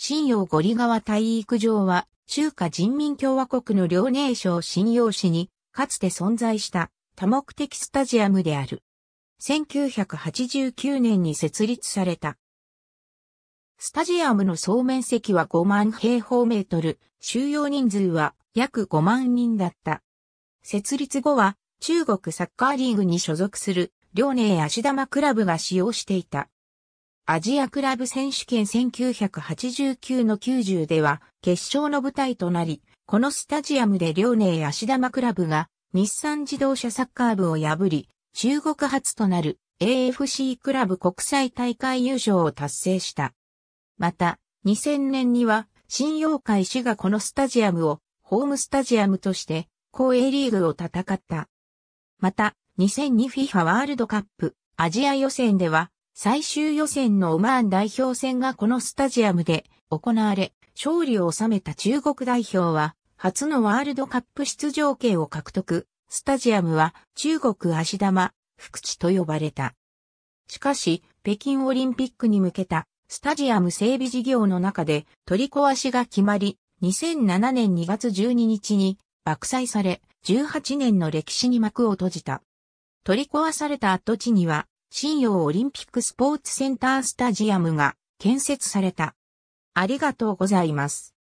新陽五里川体育場は、中華人民共和国の遼寧省信用市に、かつて存在した多目的スタジアムである。1989年に設立された。スタジアムの総面積は5万平方メートル、収容人数は約5万人だった。設立後は中国サッカーリーグに所属する遼寧足玉クラブが使用していた。アジアクラブ選手権1989の90では決勝の舞台となり、このスタジアムで両寧足玉クラブが日産自動車サッカー部を破り、中国初となる AFC クラブ国際大会優勝を達成した。また、2000年には新洋会市がこのスタジアムをホームスタジアムとして公営リーグを戦った。また、2002FIFA ワールドカップアジア予選では最終予選のオマーン代表戦がこのスタジアムで行われ、勝利を収めた中国代表は、初のワールドカップ出場権を獲得。スタジアムは中国足玉、福地と呼ばれた。しかし、北京オリンピックに向けたスタジアム整備事業の中で取り壊しが決まり、2007年2月12日に爆災され、18年の歴史に幕を閉じた。取り壊された跡地には新洋オリンピックスポーツセンタースタジアムが建設された。ありがとうございます。